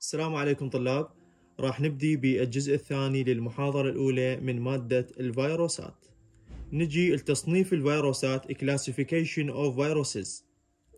السلام عليكم طلاب راح نبدي بالجزء الثاني للمحاضرة الأولى من مادة الفيروسات نجي لتصنيف الفيروسات classification of viruses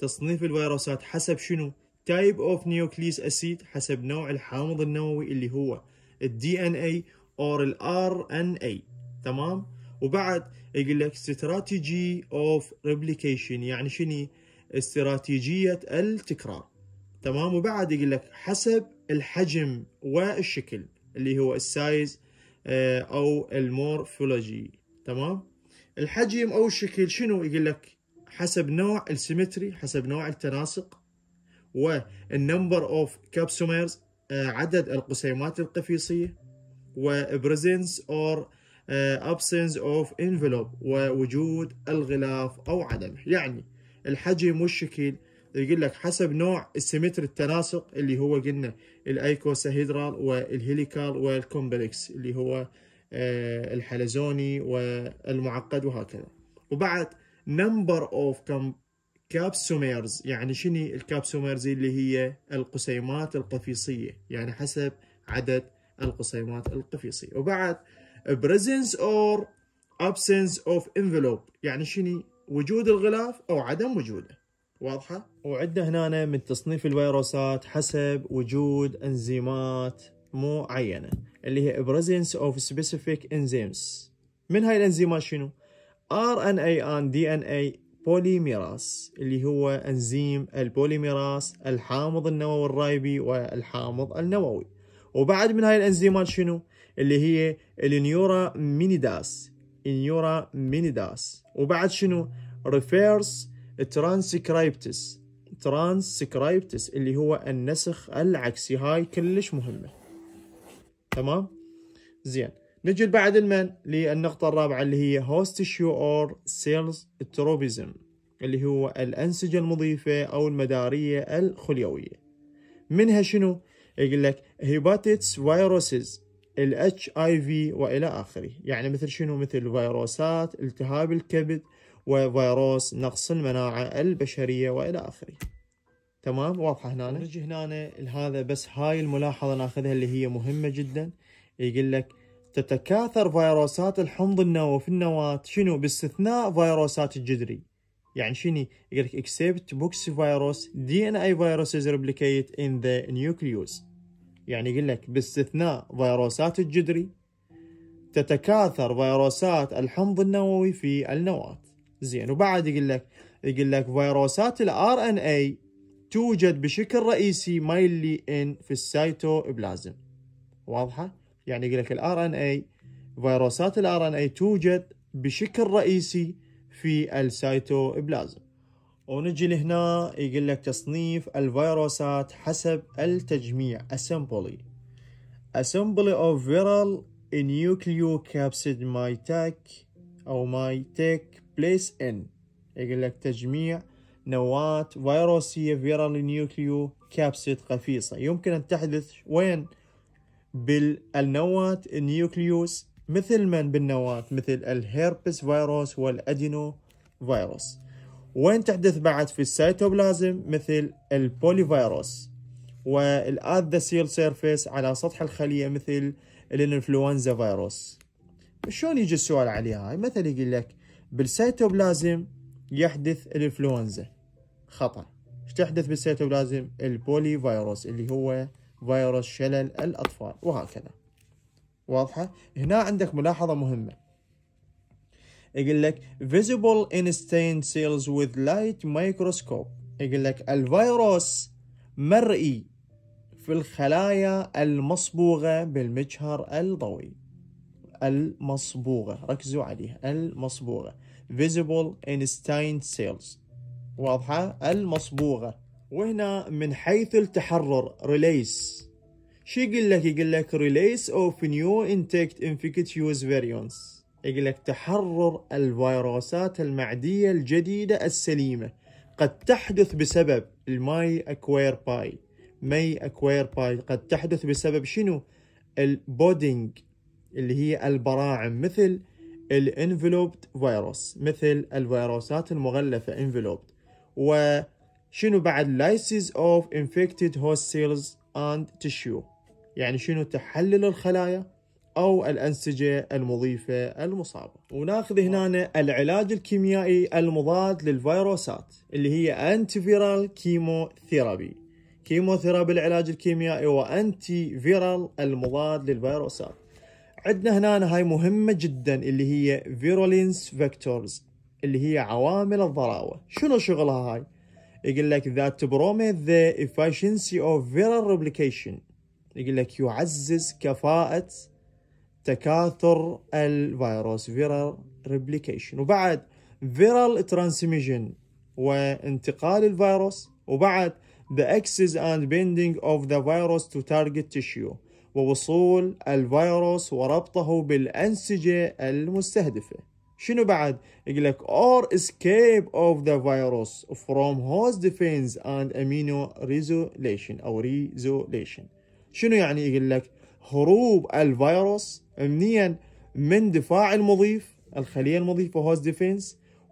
تصنيف الفيروسات حسب شنو type of nucleus acid حسب نوع الحامض النووي اللي هو ال DNA or ال RNA تمام وبعد يقول لك strategy of replication يعني شنو استراتيجية التكرار تمام وبعد يقول لك حسب الحجم والشكل اللي هو السايز آه، او المورفولوجي تمام الحجم او الشكل شنو يقول لك حسب نوع السيمتري حسب نوع التناسق والنمبر اوف آه، كابسوميرز عدد القسيمات القفيصيه وبريزنس اور ابسنس اوف انفلوب ووجود الغلاف او عدمه يعني الحجم والشكل يقول لك حسب نوع السيمتر التناسق اللي هو قلنا الايكوساهيدرال والهيليكال والكومبلكس اللي هو آه، الحلزوني والمعقد وهكذا وبعد نمبر اوف كابسوميرز يعني شنو الكابسوميرز اللي هي القسيمات القفيصيه يعني حسب عدد القسيمات القفيصيه وبعد بريزنس اور ابسنس اوف انفلوب يعني شنو وجود الغلاف او عدم وجوده واضحه وعندنا هنا من تصنيف الفيروسات حسب وجود انزيمات معينه اللي هي presence of specific enzymes من هاي الانزيمات شنو RNA and DNA بوليميراس اللي هو انزيم البوليميراس الحامض النووي الرايبي والحامض النووي وبعد من هاي الانزيمات شنو اللي هي النيورا مينيداس النيورا مينيداس وبعد شنو ريفيرس ترانسكرايبتس ترانسكرايبتس اللي هو النسخ العكسي هاي كلش مهمة تمام زين نجي بعد المن للنقطة الرابعة اللي هي هوست tissue اور سيلز tropism اللي هو الأنسجة المضيفة أو المدارية الخليوية منها شنو؟ يقول لك هيباتيتس فيروسز الاتش اي في والى اخره يعني مثل شنو مثل فيروسات التهاب الكبد وفيروس نقص المناعة البشرية وإلى آخره تمام واضحة هنا نجي هنا لهذا بس هاي الملاحظة ناخذها اللي هي مهمة جدا يقول لك تتكاثر فيروسات الحمض النووي في النواة شنو باستثناء فيروسات الجذري يعني شنو يقول لك except بوكس فيروس دي ان اي فيروس in the nucleus يعني يقول لك باستثناء فيروسات الجذري تتكاثر فيروسات الحمض النووي في النواة زين وبعد يقول لك يقول لك فيروسات الار ان اي توجد بشكل رئيسي مايلي ان في السيتوبلازم واضحه يعني يقول لك الار ان اي فيروسات الار ان اي توجد بشكل رئيسي في السيتوبلازم ونجي لهنا يقول لك تصنيف الفيروسات حسب التجميع assembly اوف of viral nucleocapsid مايتاك أو ماي تيك بليس إن يقول لك تجميع نواة فيروسية فيرال نيوكليو كابسيد قفيصة يمكن أن تحدث وين؟ بالنواة النيوكليوس مثل من بالنواة مثل الهيربس فيروس والأدينو فيروس وين تحدث بعد في السيتوبلازم مثل البولي فيروس والآذ سيل سيرفيس على سطح الخلية مثل الانفلونزا فيروس شلون يجي السؤال عليها هاي مثلا يقول لك بالسيتوبلازم يحدث الانفلونزا خطا ايش تحدث بالسيتوبلازم البولي فيروس اللي هو فيروس شلل الاطفال وهكذا واضحه هنا عندك ملاحظه مهمه يقول لك visible in stained cells with light microscope يقول لك الفيروس مرئي في الخلايا المصبوغه بالمجهر الضوئي المصبوغة ركزوا عليها المصبوغة visible Einstein cells واضحة المصبوغة وهنا من حيث التحرر release شو يقول لك يقول لك ريليس اوف نيو انتكت انفكتيوز فاريونس يقول لك تحرر الفيروسات المعدية الجديدة السليمة قد تحدث بسبب الماي اكوير باي ماي اكوير باي قد تحدث بسبب شنو البودينج اللي هي البراعم مثل الانفلوبت فيروس مثل الفيروسات المغلفة انفلوبت وشنو بعد لايسيز اوف انفكتد هوست سيلز اند تشيو يعني شنو تحلل الخلايا او الانسجه المضيفه المصابه وناخذ هنا العلاج الكيميائي المضاد للفيروسات اللي هي انتي فيرال كيمو ثيرابي كيموثيرابي العلاج الكيميائي وانتي فيرال المضاد للفيروسات عندنا هنا هاي مهمة جدا اللي هي فيرولينس فيكتورز اللي هي عوامل الضراوة شنو شغلها هاي يقول لك that promote the efficiency of viral replication يقول لك يعزز كفاءة تكاثر الفيروس viral replication وبعد viral transmission وانتقال الفيروس وبعد the axis and bending of the virus to target tissue ووصول الفيروس وربطه بالأنسجة المستهدفة شنو بعد؟ يقول لك or escape of the virus from host defense and amino resolution أو resolution شنو يعني يقول لك؟ هروب الفيروس أمنيا من دفاع المضيف الخلية المضيفة host defense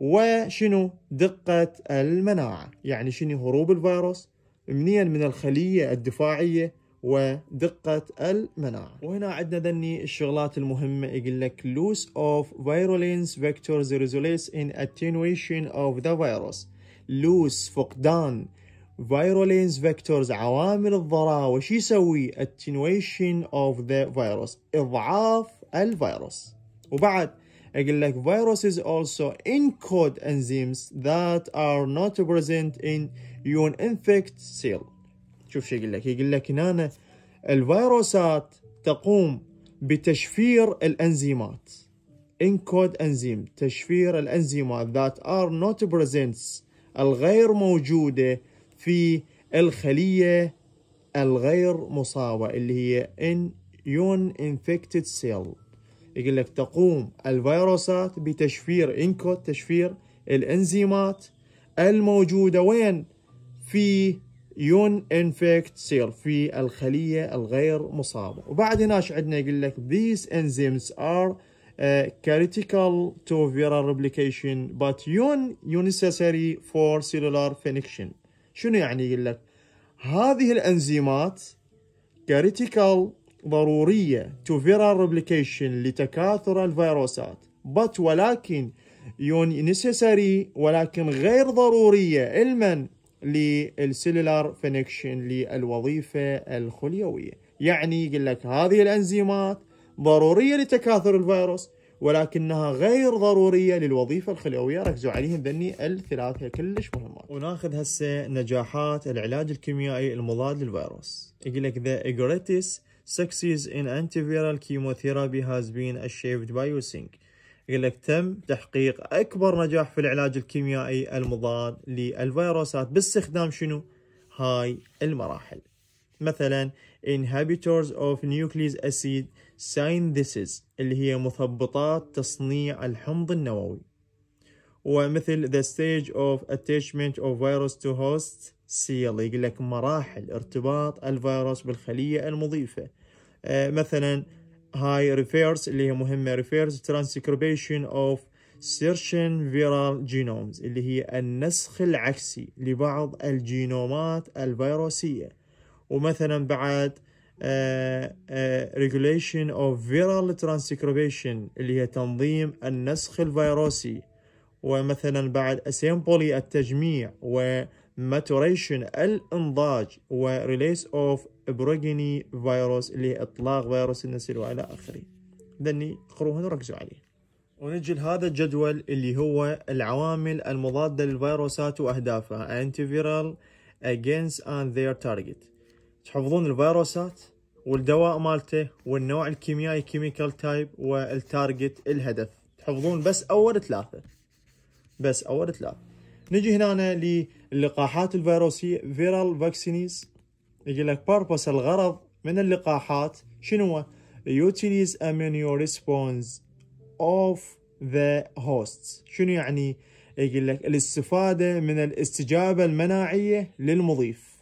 وشنو دقة المناعة يعني شنو هروب الفيروس أمنيا من الخلية الدفاعية ودقة المناعة وهنا عندنا ذني الشغلات المهمة يقول لك loss of virulence vectors results in attenuation of the virus lose فقدان virulence vectors عوامل الضراء وش يسوي attenuation of the virus إضعاف الفيروس وبعد يقول لك viruses also encode enzymes that are not present in your infect cell شوف شو يقول لك يقول لك هنا الفيروسات تقوم بتشفير الانزيمات انكود انزيم تشفير الانزيمات ذات ار نوت بريزنتس الغير موجوده في الخليه الغير مصابه اللي هي ان يون انفكتد سيل يقول لك تقوم الفيروسات بتشفير انكود تشفير الانزيمات الموجوده وين في يون انفكت سيل في الخلية الغير مصابة وبعد هناش عندنا يقول لك these enzymes are uh, critical to viral replication but unnecessary for cellular function شنو يعني يقول لك هذه الانزيمات critical ضرورية to viral replication لتكاثر الفيروسات but ولكن يون necessary ولكن غير ضرورية علما للسيلولار فينكشن للوظيفة الخليوية يعني يقول لك هذه الأنزيمات ضرورية لتكاثر الفيروس ولكنها غير ضروريه للوظيفه الخلويه ركزوا عليهم ذني الثلاثه كلش مهمات وناخذ هسه نجاحات العلاج الكيميائي المضاد للفيروس يقول لك the greatest success in antiviral chemotherapy has been achieved by using يقول لك تم تحقيق اكبر نجاح في العلاج الكيميائي المضاد للفيروسات باستخدام شنو هاي المراحل مثلا inhibitors of nucleic acid synthesis اللي هي مثبطات تصنيع الحمض النووي ومثل the stage of attachment of virus to host seal يقول لك مراحل ارتباط الفيروس بالخلية المضيفة آه، مثلا هاي ريفيرس اللي هي مهمة ريفيرس ترانسكريبشن اوف سيرشن فيرال جينومز اللي هي النسخ العكسي لبعض الجينومات الفيروسية ومثلا بعد ريجوليشن اوف فيرال ترانسكريبشن اللي هي تنظيم النسخ الفيروسي ومثلا بعد اسيمبولي التجميع و maturation الانضاج و release of بروجيني فيروس اللي هي اطلاق فيروس النسل والى اخره ذني اقروه هنا وركزوا عليه ونجي لهذا الجدول اللي هو العوامل المضادة للفيروسات وأهدافها antiviral against and their target تحفظون الفيروسات والدواء مالته والنوع الكيميائي كيميكال تايب والتارجت الهدف تحفظون بس أول ثلاثة بس أول ثلاثة نجي هنا للقاحات الفيروسية فيرال فاكسينيز يجي لك بربس الغرض من اللقاحات شنو utilize immune response of the hosts شنو يعني يقول لك الاستفادة من الاستجابة المناعية للمضيف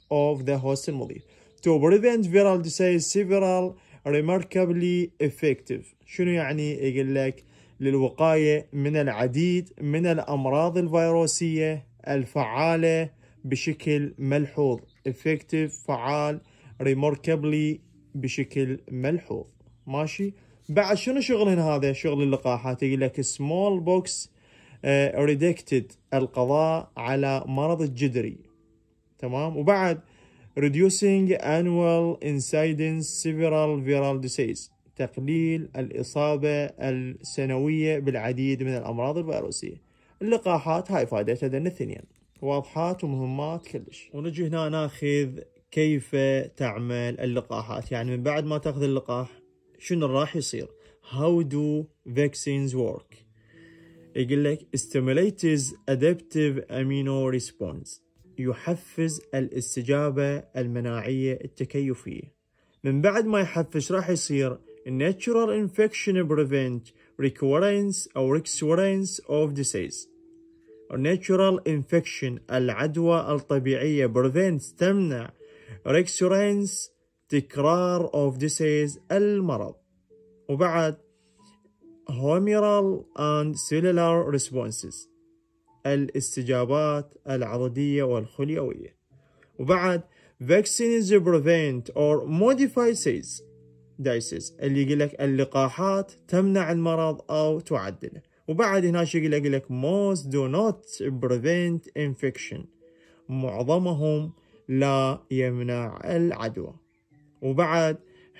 of the host المضيف to prevent viral disease several remarkably effective شنو يعني يقول لك للوقاية من العديد من الأمراض الفيروسية الفعالة بشكل ملحوظ effective فعال remarkably بشكل ملحوظ ماشي بعد شنو شغلهن هذا شغل اللقاحات يقول لك small box ريدكتد آه، القضاء على مرض الجدري تمام وبعد reducing annual incidence several viral disease تقليل الإصابة السنوية بالعديد من الأمراض الفيروسية اللقاحات هاي فائدتها ذن الثنين واضحات ومهمات كلش ونجي هنا ناخذ كيف تعمل اللقاحات يعني من بعد ما تاخذ اللقاح شنو راح يصير how do vaccines work يقول لك stimulates adaptive amino response يحفز الاستجابة المناعية التكيفية من بعد ما يحفز راح يصير natural infection prevent recurrence أو recurrence of disease natural infection العدوى الطبيعية prevents تمنع recurrence تكرار of disease المرض وبعد humoral and cellular responses الاستجابات العضدية والخليوية وبعد vaccines prevent or modify disease دايسز اللي يقول لك اللقاحات تمنع المرض او تعدله وبعد هنا شو يقول لك, لك most do not prevent infection معظمهم لا يمنع العدوى وبعد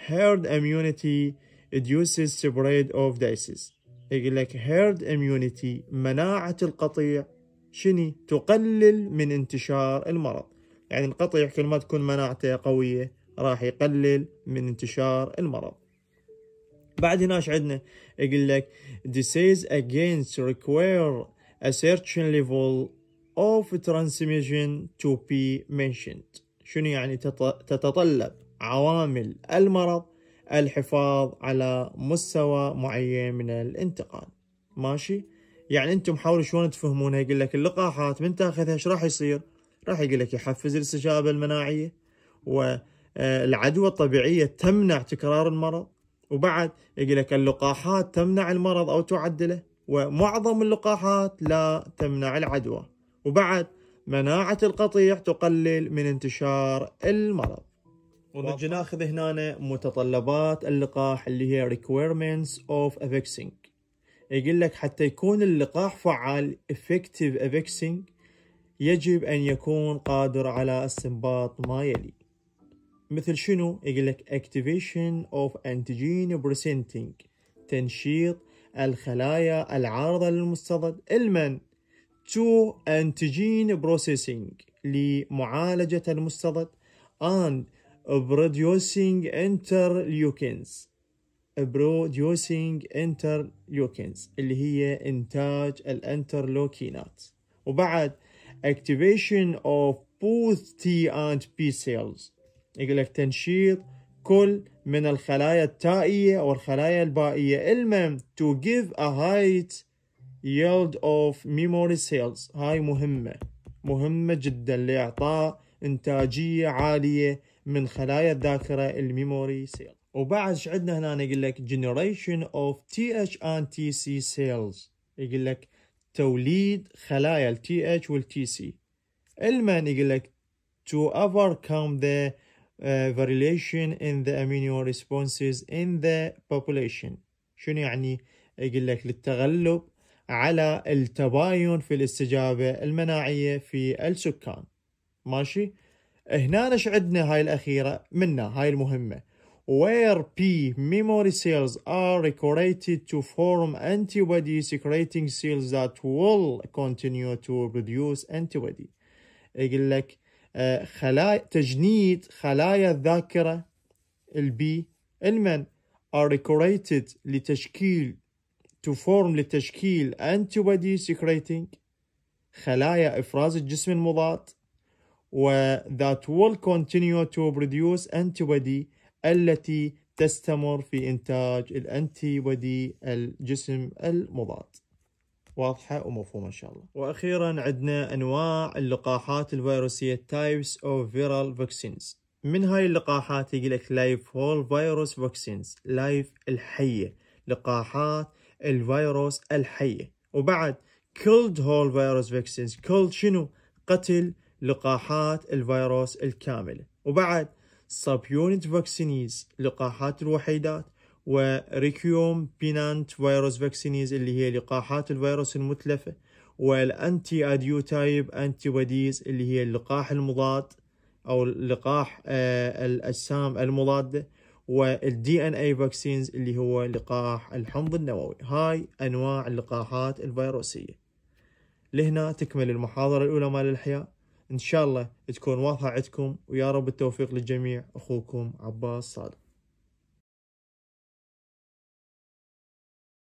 herd immunity reduces spread of diseases يقول لك herd immunity مناعة القطيع شني تقلل من انتشار المرض يعني القطيع كل ما تكون مناعته قوية راح يقلل من انتشار المرض بعد هنا عندنا يقول لك disease against require a certain level of transmission to be mentioned شنو يعني تتطلب عوامل المرض الحفاظ على مستوى معين من الانتقال ماشي يعني انتم حاولوا شلون تفهمونها يقول لك اللقاحات من تاخذها ايش راح يصير راح يقول لك يحفز الاستجابه المناعيه و آه، العدوى الطبيعية تمنع تكرار المرض وبعد يقول لك اللقاحات تمنع المرض أو تعدله ومعظم اللقاحات لا تمنع العدوى وبعد مناعة القطيع تقلل من انتشار المرض ونجي ناخذ هنا متطلبات اللقاح اللي هي requirements of a vaccine يقول لك حتى يكون اللقاح فعال effective a vaccine يجب أن يكون قادر على استنباط ما يلي مثل شنو يقول لك activation of antigen presenting تنشيط الخلايا العارضه للمستضد المن to antigen processing لمعالجه المستضد and producing interleukins producing interleukins اللي هي إنتاج الانترلوكينات وبعد activation of both T and B cells يقول لك تنشيط كل من الخلايا التائية أو الخلايا البائية المهم to give a height yield of memory cells هاي مهمة مهمة جدا لإعطاء إنتاجية عالية من خلايا الذاكرة الميموري سيل وبعد عندنا هنا يقول لك generation of TH and TC cells يقول لك توليد خلايا ال TH وال TC المن يقول لك to overcome the variation in the amino responses in the population شنو يعني يقول لك للتغلب على التباين في الاستجابة المناعية في السكان ماشي هنا ايش عندنا هاي الأخيرة منا هاي المهمة where P memory cells are recorded to form antibody secreting cells that will continue to produce antibody يقول لك آه، خلايا تجنيد خلايا الذاكرة البي المن are decorated لتشكيل to form لتشكيل antibody secreting خلايا إفراز الجسم المضاد و that will continue to produce antibody التي تستمر في إنتاج الأنتي ودي الجسم المضاد واضحة ومفهومة إن شاء الله وأخيرا عندنا أنواع اللقاحات الفيروسية types of viral vaccines من هاي اللقاحات يقول لك لايف Whole Virus Vaccines لايف الحية لقاحات الفيروس الحية وبعد Cold Whole Virus Vaccines Cold شنو قتل لقاحات الفيروس الكاملة وبعد Subunit Vaccines لقاحات الوحيدات وريكيوم بينانت فيروس فاكسينيز اللي هي لقاحات الفيروس المتلفة والأنتي أديوتايب أنتي بوديز اللي هي اللقاح المضاد أو لقاح الأجسام آه، المضادة والدي ان اي فاكسينز اللي هو لقاح الحمض النووي هاي انواع اللقاحات الفيروسيه لهنا تكمل المحاضره الاولى مال الحياه ان شاء الله تكون واضحه عندكم ويا رب التوفيق للجميع اخوكم عباس صادق